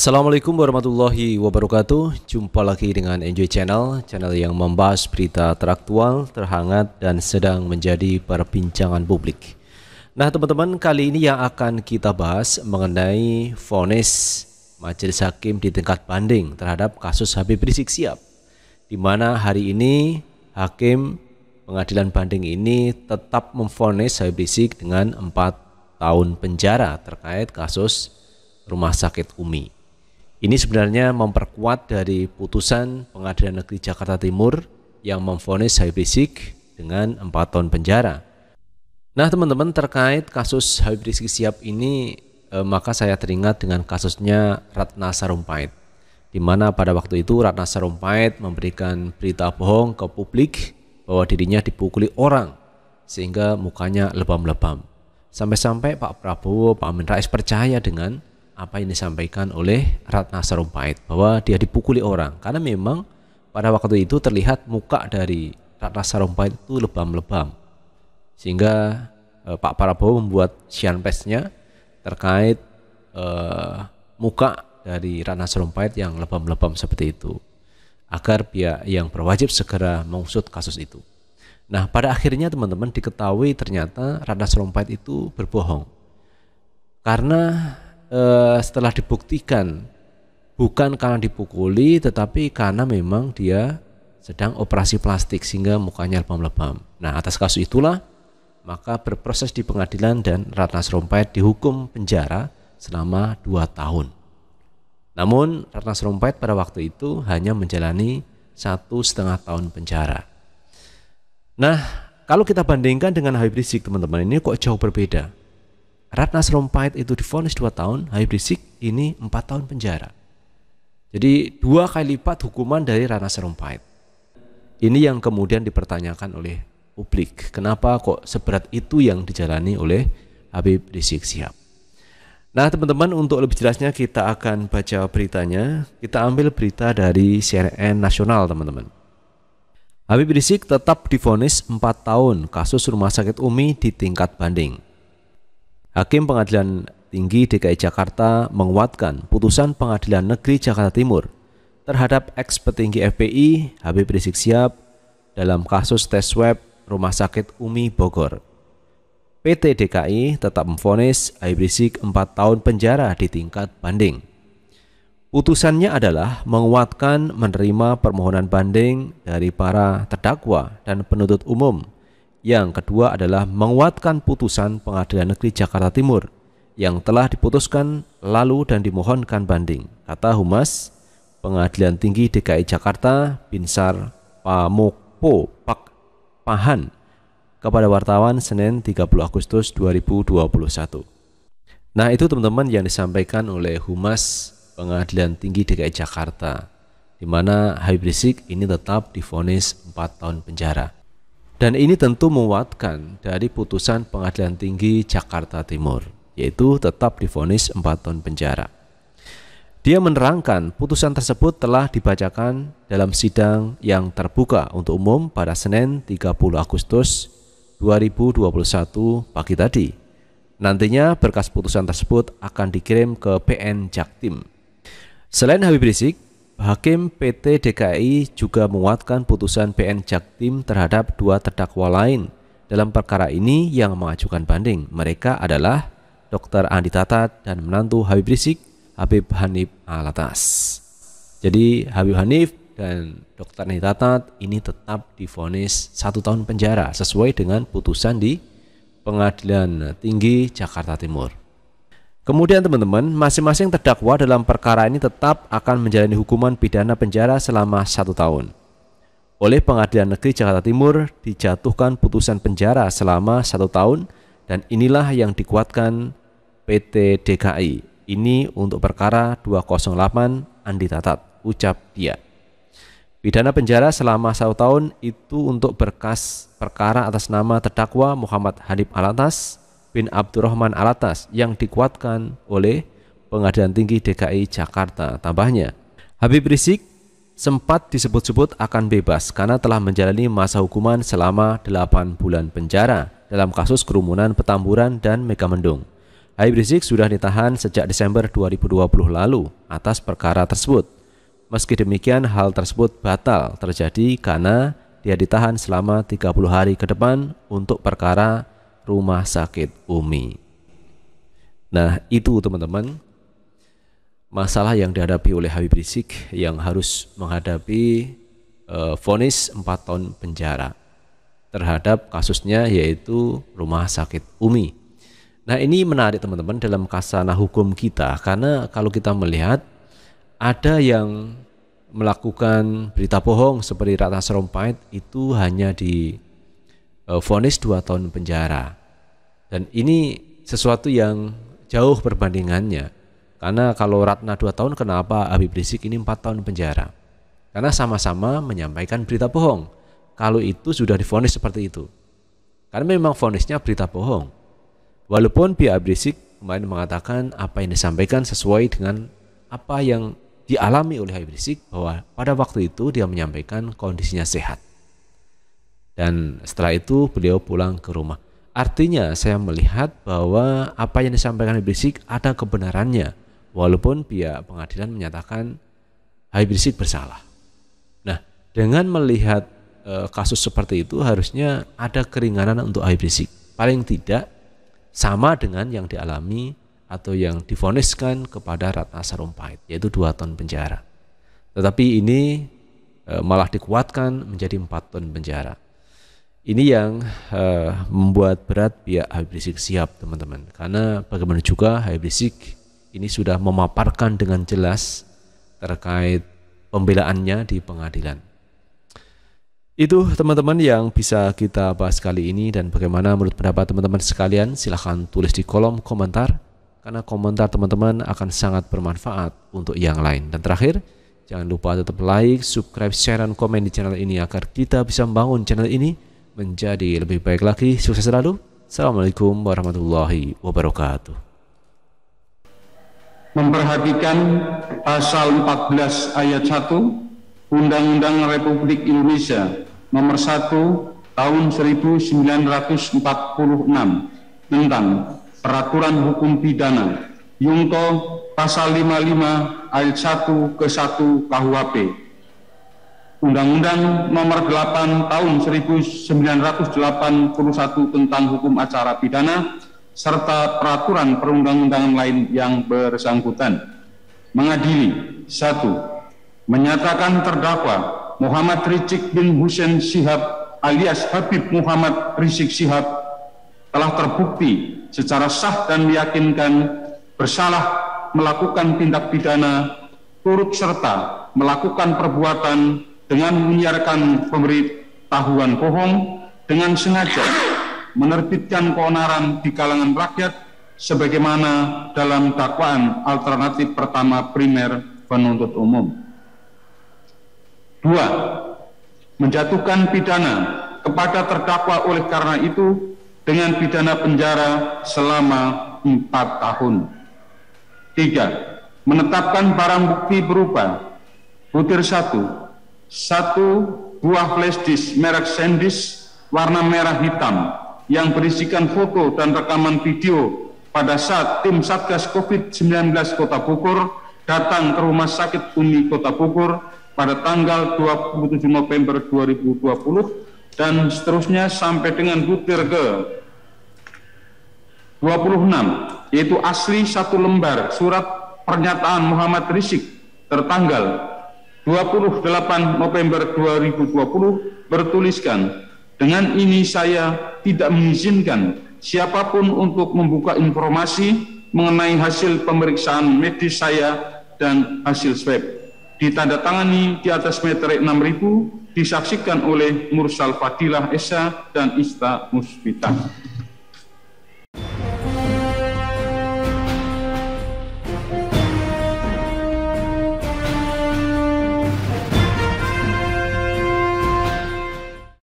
Assalamualaikum warahmatullahi wabarakatuh Jumpa lagi dengan Enjoy Channel Channel yang membahas berita teraktual, terhangat, dan sedang menjadi perbincangan publik Nah teman-teman kali ini yang akan kita bahas mengenai vonis Majelis Hakim di tingkat banding terhadap kasus Habib Rizik Siap di mana hari ini Hakim pengadilan banding ini tetap memvonis Habib Rizik dengan 4 tahun penjara terkait kasus rumah sakit Umi. Ini sebenarnya memperkuat dari putusan Pengadilan Negeri Jakarta Timur yang memfonis Habib Rizik dengan 4 tahun penjara. Nah teman-teman terkait kasus Habib Rizik Siap ini eh, maka saya teringat dengan kasusnya Ratna Sarumpait di mana pada waktu itu Ratna Sarumpait memberikan berita bohong ke publik bahwa dirinya dipukuli orang sehingga mukanya lebam-lebam. Sampai-sampai Pak Prabowo, Pak Amin Rais percaya dengan apa yang disampaikan oleh Ratna Sarumpait bahwa dia dipukuli orang karena memang pada waktu itu terlihat muka dari Ratna Sarumpait itu lebam-lebam sehingga eh, Pak Prabowo membuat sian presnya terkait eh, muka dari Ratna Sarumpait yang lebam-lebam seperti itu agar pihak yang berwajib segera mengusut kasus itu. Nah pada akhirnya teman-teman diketahui ternyata Ratna Sarumpait itu berbohong karena Eh, setelah dibuktikan bukan karena dipukuli tetapi karena memang dia sedang operasi plastik sehingga mukanya lebam-lebam. Nah, atas kasus itulah maka berproses di pengadilan dan Ratna Sarumpait dihukum penjara selama 2 tahun. Namun Ratna Sarumpait pada waktu itu hanya menjalani satu setengah tahun penjara. Nah, kalau kita bandingkan dengan Habib Rizik teman-teman ini kok jauh berbeda. Ratna Sarumpait itu difonis 2 tahun, Habib Rizik ini 4 tahun penjara. Jadi dua kali lipat hukuman dari Ratna Sarumpait. Ini yang kemudian dipertanyakan oleh publik. Kenapa kok seberat itu yang dijalani oleh Habib Rizik Sihab? Nah teman-teman untuk lebih jelasnya kita akan baca beritanya Kita ambil berita dari CNN Nasional teman-teman Habib Rizik tetap difonis 4 tahun kasus rumah sakit Umi di tingkat banding Hakim Pengadilan Tinggi DKI Jakarta menguatkan putusan Pengadilan Negeri Jakarta Timur terhadap eks petinggi FPI Habib Rizik Sihab dalam kasus tes swab Rumah Sakit Umi Bogor. PT DKI tetap memfonis Habib Rizik 4 tahun penjara di tingkat banding. Putusannya adalah menguatkan menerima permohonan banding dari para terdakwa dan penuntut umum yang kedua adalah menguatkan putusan Pengadilan Negeri Jakarta Timur yang telah diputuskan lalu dan dimohonkan banding, kata Humas Pengadilan Tinggi DKI Jakarta Binsar Pamukpo Pak Pahan kepada wartawan Senin 30 Agustus 2021. Nah itu teman-teman yang disampaikan oleh Humas Pengadilan Tinggi DKI Jakarta di mana Habib Rizik ini tetap difonis 4 tahun penjara. Dan ini tentu menguatkan dari putusan Pengadilan Tinggi Jakarta Timur, yaitu tetap difonis 4 tahun penjara. Dia menerangkan putusan tersebut telah dibacakan dalam sidang yang terbuka untuk umum pada Senin 30 Agustus 2021 pagi tadi. Nantinya berkas putusan tersebut akan dikirim ke PN Jaktim. Selain Habib Rizik, Hakim PT DKI juga menguatkan putusan PN Jaktim terhadap dua terdakwa lain. Dalam perkara ini yang mengajukan banding, mereka adalah Dr. Andi Tata dan menantu Habib Rizik, Habib Hanif Alatas. Jadi Habib Hanif dan Dr. Andi Tata ini tetap difonis satu tahun penjara sesuai dengan putusan di Pengadilan Tinggi Jakarta Timur. Kemudian teman-teman, masing-masing terdakwa dalam perkara ini tetap akan menjalani hukuman pidana penjara selama satu tahun. Oleh Pengadilan Negeri Jakarta Timur dijatuhkan putusan penjara selama satu tahun dan inilah yang dikuatkan PT DKI. Ini untuk perkara 208 Andi Tatat, ucap dia. Pidana penjara selama satu tahun itu untuk berkas perkara atas nama terdakwa Muhammad Hanif Alatas bin Abdurrahman Alatas yang dikuatkan oleh Pengadilan Tinggi DKI Jakarta. Tambahnya, Habib Rizik sempat disebut-sebut akan bebas karena telah menjalani masa hukuman selama 8 bulan penjara dalam kasus kerumunan Petamburan dan Megamendung. Habib Rizik sudah ditahan sejak Desember 2020 lalu atas perkara tersebut. Meski demikian, hal tersebut batal terjadi karena dia ditahan selama 30 hari ke depan untuk perkara rumah sakit Umi. Nah, itu teman-teman masalah yang dihadapi oleh Habib Rizik yang harus menghadapi eh, vonis uh, 4 tahun penjara terhadap kasusnya yaitu rumah sakit Umi. Nah, ini menarik teman-teman dalam kasana hukum kita karena kalau kita melihat ada yang melakukan berita bohong seperti Ratna Sarumpait itu hanya di eh, vonis 2 tahun penjara. Dan ini sesuatu yang jauh perbandingannya. Karena kalau Ratna dua tahun kenapa Habib Rizik ini empat tahun penjara? Karena sama-sama menyampaikan berita bohong. Kalau itu sudah difonis seperti itu. Karena memang fonisnya berita bohong. Walaupun pihak Rizik kemarin mengatakan apa yang disampaikan sesuai dengan apa yang dialami oleh Habib Rizik bahwa pada waktu itu dia menyampaikan kondisinya sehat. Dan setelah itu beliau pulang ke rumah. Artinya saya melihat bahwa apa yang disampaikan Habib Rizik ada kebenarannya walaupun pihak pengadilan menyatakan Habib Rizik bersalah. Nah, dengan melihat e, kasus seperti itu harusnya ada keringanan untuk Habib Rizik. Paling tidak sama dengan yang dialami atau yang difoniskan kepada Ratna Sarumpait yaitu dua tahun penjara. Tetapi ini e, malah dikuatkan menjadi empat tahun penjara. Ini yang uh, membuat berat pihak Habib Rizik siap teman-teman. Karena bagaimana juga Habib Rizik ini sudah memaparkan dengan jelas terkait pembelaannya di pengadilan. Itu teman-teman yang bisa kita bahas kali ini dan bagaimana menurut pendapat teman-teman sekalian silahkan tulis di kolom komentar karena komentar teman-teman akan sangat bermanfaat untuk yang lain. Dan terakhir, jangan lupa tetap like, subscribe, share, dan komen di channel ini agar kita bisa membangun channel ini menjadi lebih baik lagi. Sukses selalu. Assalamualaikum warahmatullahi wabarakatuh memperhatikan pasal 14 ayat 1 Undang-Undang Republik Indonesia nomor 1 tahun 1946 tentang peraturan hukum pidana Yungto pasal 55 ayat 1 ke 1 KUHP Undang-Undang Nomor 8 Tahun 1981 tentang Hukum Acara Pidana serta peraturan perundang-undangan lain yang bersangkutan. Mengadili satu Menyatakan terdakwa Muhammad Rizik bin Hussein Sihab alias Habib Muhammad Rizik Sihab telah terbukti secara sah dan meyakinkan bersalah melakukan tindak pidana turut serta melakukan perbuatan dengan menyiarkan pemberitahuan bohong dengan sengaja menerbitkan keonaran di kalangan rakyat sebagaimana dalam dakwaan alternatif pertama primer penuntut umum. Dua, menjatuhkan pidana kepada terdakwa oleh karena itu dengan pidana penjara selama empat tahun. Tiga, menetapkan barang bukti berupa butir satu, satu buah flash disk merek SanDisk warna merah hitam yang berisikan foto dan rekaman video pada saat tim Satgas COVID-19 Kota Bogor datang ke Rumah Sakit Umi Kota Bogor pada tanggal 27 November 2020 dan seterusnya sampai dengan butir ke 26 yaitu asli satu lembar surat pernyataan Muhammad Rizik tertanggal 28 November 2020 bertuliskan, dengan ini saya tidak mengizinkan siapapun untuk membuka informasi mengenai hasil pemeriksaan medis saya dan hasil swab. Ditandatangani di atas meter 6000, disaksikan oleh Mursal Fadilah Esa dan Ista Musbitah.